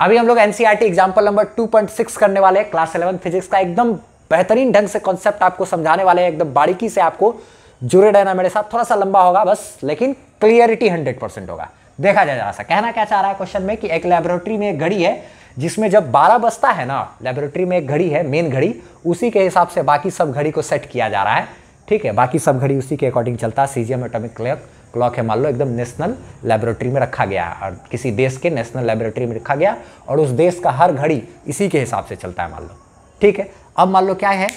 अभी हम लोग एनसीईआरटी एग्जाम्पल नंबर 2.6 करने वाले हैं क्लास 11 फिजिक्स का एकदम बेहतरीन ढंग से कॉन्सेप्ट आपको समझाने वाले हैं एकदम बारीकी से आपको जुड़े रहना मेरे साथ थोड़ा सा लंबा होगा बस लेकिन क्लियरिटी हंड्रेड परसेंट होगा देखा जाए जरा सा कहना क्या चाह रहा है क्वेश्चन में कि एक लेबोरेटरी में एक घड़ी है जिसमें जब बारह बजता है ना लेबोरेटरी में एक घड़ी है मेन घड़ी उसी के हिसाब से बाकी सब घड़ी को सेट किया जा रहा है ठीक है बाकी सब घड़ी उसी के अकॉर्डिंग चलता है सीजियम एटोमिक क्लॉक क्लॉक है मान लो एकदम नेशनल लेबोरेटरी में रखा गया और किसी देश के नेशनल लेबोरेटरी में रखा गया और उस देश का हर घड़ी इसी के हिसाब से चलता है मान लो ठीक है अब मान लो क्या है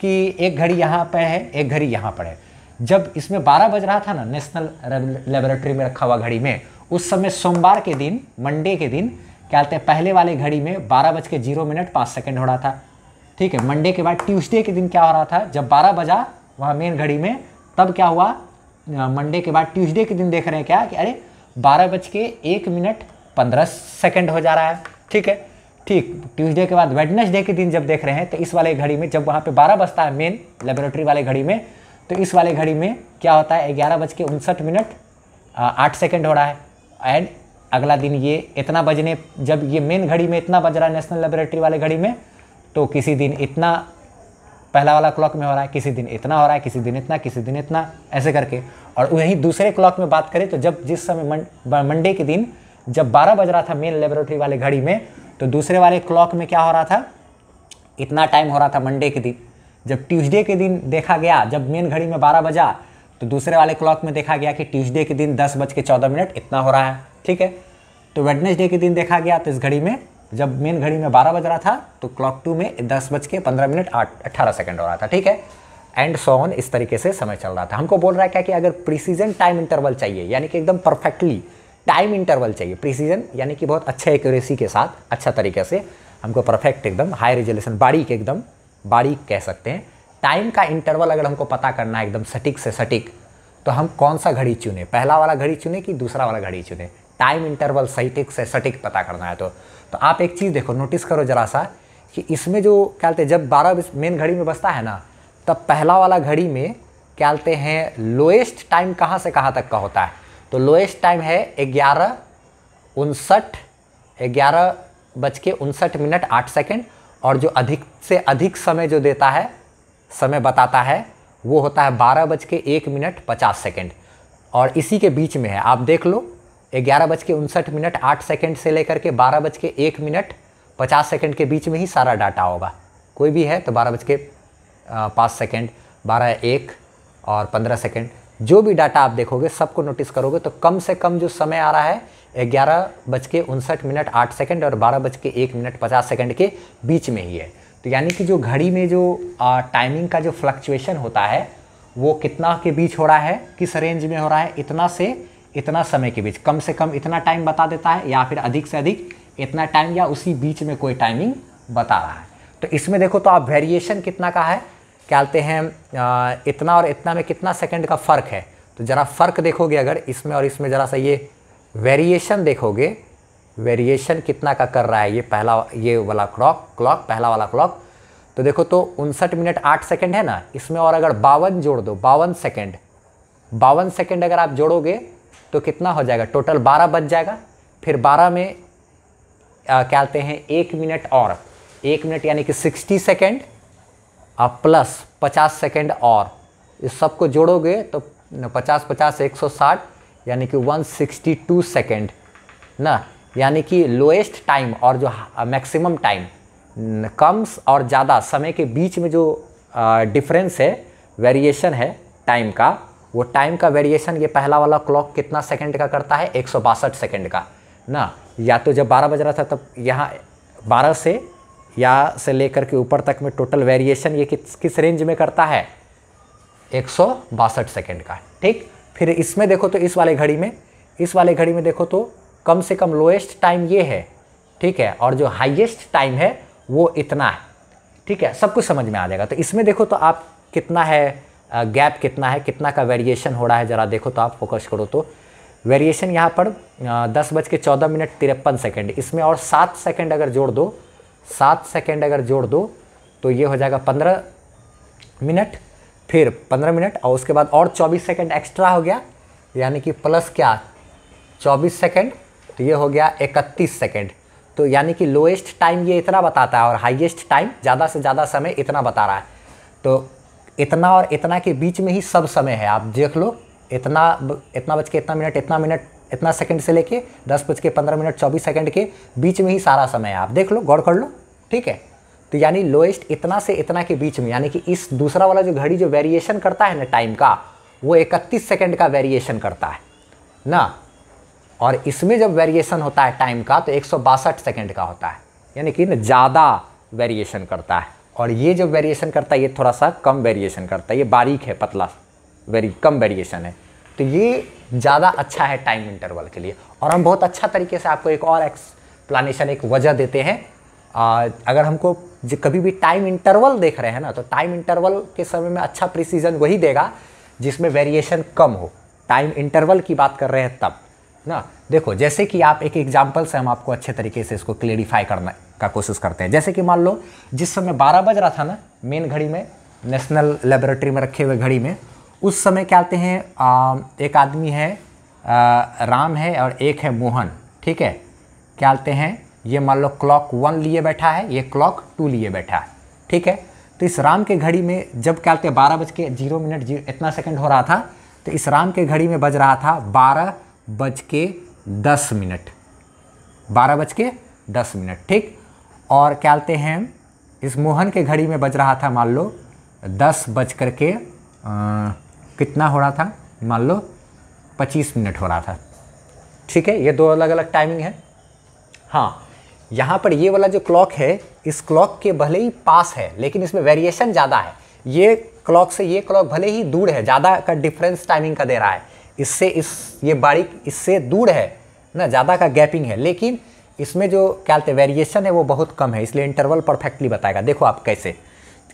कि एक घड़ी यहाँ पर है एक घड़ी यहाँ पर है जब इसमें बारह बज रहा था ना नेशनल लेबोरेटरी में रखा हुआ घड़ी में उस समय सोमवार के दिन मंडे के दिन क्या कहते हैं पहले वाले घड़ी में बारह बज के जीरो मिनट पाँच सेकेंड हो रहा था ठीक है मंडे के बाद ट्यूसडे के दिन क्या हो रहा था जब बारह बजा वहाँ मेन घड़ी में तब क्या हुआ मंडे के बाद ट्यूसडे के दिन देख रहे हैं क्या कि अरे बारह बज के एक मिनट पंद्रह सेकेंड हो जा रहा है ठीक है ठीक ट्यूसडे के बाद वेडनेसडे के दिन जब देख रहे हैं तो इस वाले घड़ी में जब वहाँ पे बारह बजता है मेन लेबोरेटरी वाले घड़ी में तो इस वाले घड़ी में क्या होता है ग्यारह बज के उनसठ मिनट आठ सेकेंड हो रहा है एंड अगला दिन ये इतना बजने जब ये मेन घड़ी में इतना बज रहा है नेशनल लेबोरेटरी वाले घड़ी में तो किसी दिन इतना पहला वाला क्लॉक में हो रहा है किसी दिन इतना हो रहा है किसी दिन इतना किसी दिन इतना ऐसे करके और वहीं दूसरे क्लॉक में बात करें तो जब जिस समय मंडे के दिन जब बारह बज रहा था मेन लेबोरेटरी वाले घड़ी में तो दूसरे वाले क्लॉक में क्या हो रहा था इतना टाइम हो रहा था मंडे के दिन जब ट्यूजडे के दिन देखा गया जब मेन घड़ी में बारह बजा तो दूसरे वाले क्लॉक में देखा गया कि ट्यूजडे के दिन दस बज के चौदह मिनट इतना हो रहा है ठीक है तो वेडनेसडे के दिन देखा गया तो इस घड़ी में जब मेन घड़ी में बारह बज रहा था तो क्लॉक टू में दस बज के पंद्रह मिनट आठ अट्ठारह सेकेंड हो रहा था ठीक है एंड सो ऑन इस तरीके से समय चल रहा था हमको बोल रहा है क्या कि अगर प्रिसीजन टाइम इंटरवल चाहिए यानी कि एकदम परफेक्टली टाइम इंटरवल चाहिए प्रिसीजन यानी कि बहुत अच्छे एक्यूरेसी के साथ अच्छा तरीके से हमको परफेक्ट एकदम हाई रिजोल्यूशन बारीक एकदम बारीक कह सकते हैं टाइम का इंटरवल अगर हमको पता करना है एकदम सटीक से सटीक तो हम कौन सा घड़ी चुने पहला वाला घड़ी चुने कि दूसरा वाला घड़ी चुने टाइम इंटरवल सही से सटीक पता करना है तो तो आप एक चीज़ देखो नोटिस करो जरा सा कि इसमें जो क्या कहते हैं जब बारह मेन घड़ी में बसता है ना तब पहला वाला घड़ी में क्या कहते हैं लोएस्ट टाइम कहाँ से कहाँ तक का होता है तो लोएस्ट टाइम है ग्यारह उनसठ ग्यारह बज के उनसठ मिनट आठ सेकेंड और जो अधिक से अधिक समय जो देता है समय बताता है वो होता है बारह बज के एक मिनट पचास सेकेंड और इसी के बीच में है आप देख लो ग्यारह बज के उनसठ मिनट आठ सेकेंड से लेकर के बारह बज के एक मिनट पचास सेकेंड के बीच में ही सारा डाटा होगा कोई भी है तो बारह बज के पाँच सेकेंड बारह एक और पंद्रह सेकेंड जो भी डाटा आप देखोगे सबको नोटिस करोगे तो कम से कम जो समय आ रहा है ग्यारह बज के उनसठ मिनट आठ सेकेंड और बारह बज के एक मिनट पचास सेकेंड के बीच में ही है तो यानी कि जो घड़ी में जो टाइमिंग का जो फ्लक्चुएशन होता है वो कितना के बीच हो रहा है किस रेंज में हो रहा है इतना से इतना समय के बीच कम से कम इतना टाइम बता देता है या फिर अधिक से अधिक इतना टाइम या उसी बीच में कोई टाइमिंग बता रहा है तो इसमें देखो तो आप वेरिएशन कितना का है क्या कहते हैं इतना और इतना में कितना सेकंड का फ़र्क है तो ज़रा फ़र्क देखोगे अगर इसमें और इसमें ज़रा सा ये वेरिएशन देखोगे वेरिएशन कितना का कर रहा है ये पहला ये वाला क्लॉक क्लॉक पहला वाला क्लॉक तो देखो तो उनसठ मिनट आठ सेकेंड है ना इसमें और अगर बावन जोड़ दो बावन सेकेंड बावन सेकेंड अगर आप जोड़ोगे तो कितना हो जाएगा टोटल बारह बज जाएगा फिर बारह में आ, कहते हैं एक मिनट और एक मिनट यानी कि सिक्सटी सेकेंड और प्लस पचास सेकेंड और इस सबको जोड़ोगे तो पचास पचास एक सौ साठ यानी कि वन सिक्सटी टू सेकेंड ना यानी कि लोएस्ट टाइम और जो मैक्सिमम टाइम कम और ज़्यादा समय के बीच में जो डिफरेंस है वेरिएशन है टाइम का वो टाइम का वेरिएशन ये पहला वाला क्लॉक कितना सेकंड का करता है एक सेकंड का ना या तो जब बारह बज रहा था तब यहाँ बारह से या से लेकर के ऊपर तक में टोटल वेरिएशन ये किस किस रेंज में करता है एक सेकंड का ठीक फिर इसमें देखो तो इस वाले घड़ी में इस वाले घड़ी में देखो तो कम से कम लोएस्ट टाइम ये है ठीक है और जो हाइएस्ट टाइम है वो इतना है ठीक है सब कुछ समझ में आ जाएगा तो इसमें देखो तो आप कितना है गैप कितना है कितना का वेरिएशन हो रहा है ज़रा देखो तो आप फोकस करो तो वेरिएशन यहाँ पर दस बज के चौदह मिनट तिरपन सेकेंड इसमें और सात सेकेंड अगर जोड़ दो सात सेकेंड अगर जोड़ दो तो ये हो जाएगा पंद्रह मिनट फिर पंद्रह मिनट और उसके बाद और चौबीस सेकेंड एक्स्ट्रा हो गया यानी कि प्लस क्या चौबीस सेकेंड तो ये हो गया इकतीस सेकेंड तो यानी कि लोएस्ट टाइम ये इतना बताता है और हाईएस्ट टाइम ज़्यादा से ज़्यादा समय इतना बता रहा है तो इतना और इतना के बीच में ही सब समय है आप देख लो इतना इतना बज के इतना मिनट इतना मिनट इतना सेकंड से लेके दस बज के पंद्रह मिनट चौबीस सेकंड के बीच में ही सारा समय है आप देख लो गौर कर लो ठीक है तो यानी लोएस्ट इतना से इतना के बीच में यानी कि इस दूसरा वाला जो घड़ी जो वेरिएशन करता है ना टाइम का वो इकतीस सेकेंड का वेरिएशन करता है ना और इसमें जब वेरिएशन होता है टाइम का तो एक सेकेंड का होता है यानी कि ज़्यादा वेरिएशन करता है और ये जो वेरिएशन करता है ये थोड़ा सा कम वेरिएशन करता है ये बारीक है पतला वेरी कम वेरिएशन है तो ये ज़्यादा अच्छा है टाइम इंटरवल के लिए और हम बहुत अच्छा तरीके से आपको एक और एक्सप्लानेशन एक वजह देते हैं आ, अगर हमको जो कभी भी टाइम इंटरवल देख रहे हैं ना तो टाइम इंटरवल के समय में अच्छा प्रिसीजन वही देगा जिसमें वेरिएशन कम हो टाइम इंटरवल की बात कर रहे हैं तब ना देखो जैसे कि आप एक एग्जाम्पल से हम आपको अच्छे तरीके से इसको क्लेरिफाई करना का कोशिश करते हैं जैसे कि मान लो जिस समय बारह बज रहा था ना मेन घड़ी में नेशनल लेबोरेटरी में रखे हुए घड़ी में उस समय क्या आते हैं आ, एक आदमी है आ, राम है और एक है मोहन ठीक है क्या आते हैं ये मान लो क्लॉक वन लिए बैठा है ये क्लॉक टू लिए बैठा है ठीक है तो इस राम के घड़ी में जब क्या आते हैं बारह बज के जीरो मिनट जीरो इतना सेकेंड हो रहा था तो इस राम के घड़ी में बज रहा था बारह बज के दस मिनट बारह बज के दस मिनट ठीक और क्या कहते हैं इस मोहन के घड़ी में बज रहा था मान लो दस बज कर के आ, कितना हो रहा था मान लो पच्चीस मिनट हो रहा था ठीक है ये दो अलग अलग टाइमिंग है हाँ यहाँ पर ये वाला जो क्लॉक है इस क्लॉक के भले ही पास है लेकिन इसमें वेरिएशन ज़्यादा है ये क्लॉक से ये क्लॉक भले ही दूर है ज़्यादा का डिफरेंस टाइमिंग का दे रहा है इससे इस ये बारीक इससे दूर है ना ज़्यादा का गैपिंग है लेकिन इसमें जो क्या कहते हैं वेरिएशन है वो बहुत कम है इसलिए इंटरवल परफेक्टली बताएगा देखो आप कैसे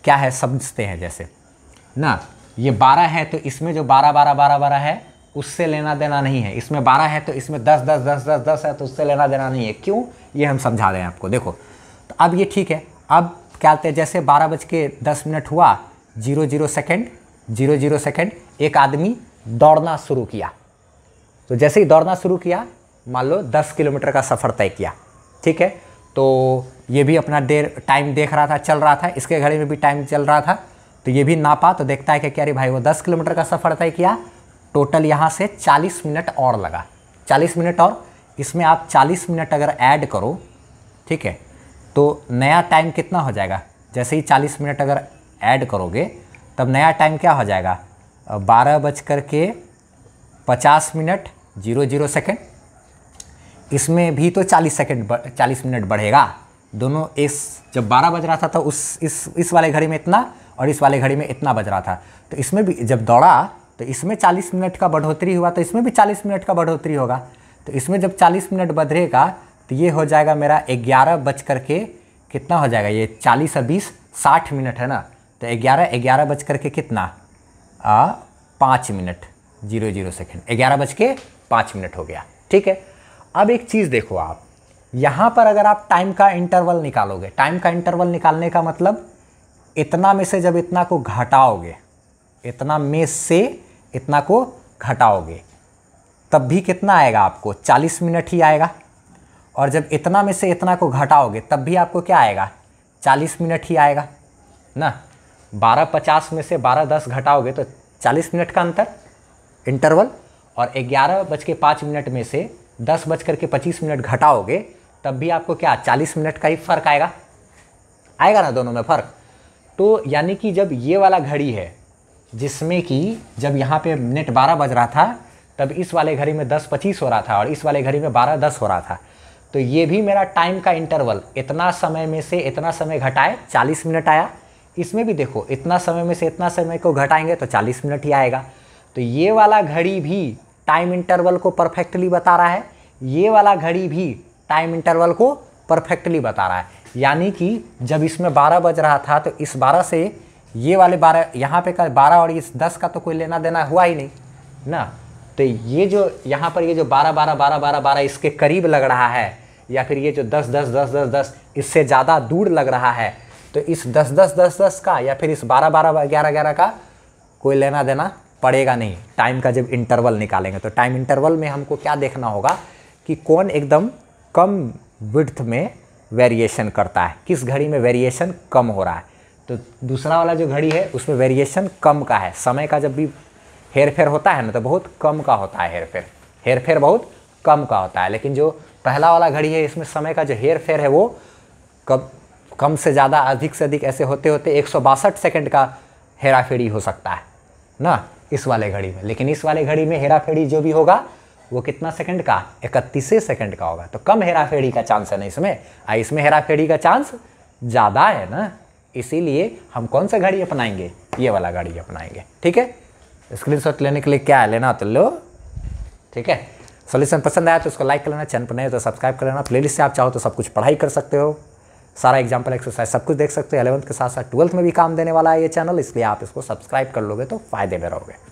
क्या है समझते हैं जैसे ना ये बारह है तो इसमें जो बारह बारह बारह बारह है उससे लेना देना नहीं है इसमें बारह है तो इसमें दस दस दस दस दस है तो उससे लेना देना नहीं है क्यों ये हम समझा रहे हैं आपको देखो तो अब ये ठीक है अब क्या कहते हैं जैसे बारह बज के दस मिनट हुआ zero zero second zero zero second एक आदमी दौड़ना शुरू किया तो जैसे ही दौड़ना शुरू किया मान लो दस किलोमीटर का सफ़र तय किया ठीक है तो ये भी अपना देर टाइम देख रहा था चल रहा था इसके घड़ी में भी टाइम चल रहा था तो ये भी नापा तो देखता है कि क्या रे भाई वो दस किलोमीटर का सफ़र तय किया टोटल यहाँ से चालीस मिनट और लगा चालीस मिनट और इसमें आप चालीस मिनट अगर ऐड करो ठीक है तो नया टाइम कितना हो जाएगा जैसे ही चालीस मिनट अगर ऐड करोगे तब नया टाइम क्या हो जाएगा बारह बज कर के पचास मिनट जीरो जीरो सेकेंड इसमें भी तो चालीस सेकेंड चालीस मिनट बढ़ेगा दोनों इस जब बारह बज रहा था तो उस इस इस वाले घड़ी में इतना और इस वाले घड़ी में इतना बज रहा था तो इसमें भी जब दौड़ा तो इसमें चालीस मिनट का बढ़ोतरी हुआ तो इसमें भी चालीस मिनट का बढ़ोतरी होगा तो इसमें जब चालीस मिनट बढ़ेगा तो ये हो जाएगा मेरा ग्यारह बज कर के कितना हो जाएगा ये चालीस और बीस साठ मिनट है ना तो ग्यारह ग्यारह बज कर के कितना आ, पाँच मिनट जीरो जीरो सेकेंड ग्यारह बज के पाँच मिनट हो गया ठीक है अब एक चीज़ देखो आप यहाँ पर अगर आप टाइम का इंटरवल निकालोगे टाइम का इंटरवल निकालने का मतलब इतना में से जब इतना को घटाओगे इतना में से इतना को घटाओगे तब भी कितना आएगा आपको 40 मिनट ही आएगा और जब इतना में से इतना को घटाओगे तब भी आपको क्या आएगा 40 मिनट ही आएगा ना बारह पचास में से बारह दस घटाओगे तो चालीस मिनट का अंतर इंटरवल और ग्यारह बज के पाँच मिनट में से दस बज कर के पच्चीस मिनट घटाओगे तब भी आपको क्या चालीस मिनट का ही फ़र्क आएगा आएगा ना दोनों में फ़र्क तो यानी कि जब ये वाला घड़ी है जिसमें कि जब यहाँ पे मिनट बारह बज रहा था तब इस वाले घड़ी में दस पच्चीस हो रहा था और इस वाले घड़ी में बारह दस हो रहा था तो ये भी मेरा टाइम का इंटरवल इतना समय में से इतना समय घटाए चालीस मिनट आया इसमें भी देखो इतना समय में से इतना समय को घटाएंगे तो 40 मिनट ही आएगा तो ये वाला घड़ी भी टाइम इंटरवल को परफेक्टली बता रहा है ये वाला घड़ी भी टाइम इंटरवल को परफेक्टली बता रहा है यानी कि जब इसमें बारह बज रहा था तो इस बारह से ये वाले बारह यहाँ पे का बारह और इस दस का तो कोई लेना देना हुआ ही नहीं ना तो ये जो यहाँ पर ये जो बारह बारह बारह बारह बारह इसके करीब लग रहा है या फिर ये जो दस दस दस दस दस इससे ज़्यादा दूर लग रहा है तो इस दस दस दस दस का या फिर इस बारह बारह ग्यारह ग्यारह का कोई लेना देना पड़ेगा नहीं टाइम का जब इंटरवल निकालेंगे तो टाइम इंटरवल में हमको क्या देखना होगा कि कौन एकदम कम विथ में वेरिएशन करता है किस घड़ी में वेरिएशन कम हो रहा है तो दूसरा वाला जो घड़ी है उसमें वेरिएशन कम का है समय का जब भी हेर फेर होता है ना तो बहुत कम का होता है हेर फेर हेर फेर बहुत कम का होता है लेकिन जो पहला वाला घड़ी है इसमें समय का जो हेर फेर है वो कब कम से ज़्यादा अधिक से अधिक ऐसे होते होते एक सेकंड का हेराफेरी हो सकता है ना इस वाले घड़ी में लेकिन इस वाले घड़ी में हेराफेरी जो भी होगा वो कितना सेकंड का इकतीसवें सेकंड का होगा तो कम हेराफेरी का चांस है ना इसमें आ इसमें हेराफेरी का चांस ज़्यादा है ना इसीलिए हम कौन सा घड़ी अपनाएंगे ये वाला घड़ी अपनाएंगे ठीक है स्क्रीन लेने के लिए क्या है लेना तो लो ठीक है सोल्यूशन पसंद आया तो उसको लाइक कर लेना चैनल पर नहीं तो सब्सक्राइब कर लेना प्लेलिस्ट से आप चाहो तो सब कुछ पढ़ाई कर सकते हो सारा एग्जाम्पल एक्सरसाइज सब कुछ देख सकते हो एलेवंथ के साथ साथ ट्वेल्थ में भी काम देने वाला है ये चैनल इसलिए आप इसको सब्सक्राइब कर लोगे तो फ़ायदे में रहोगे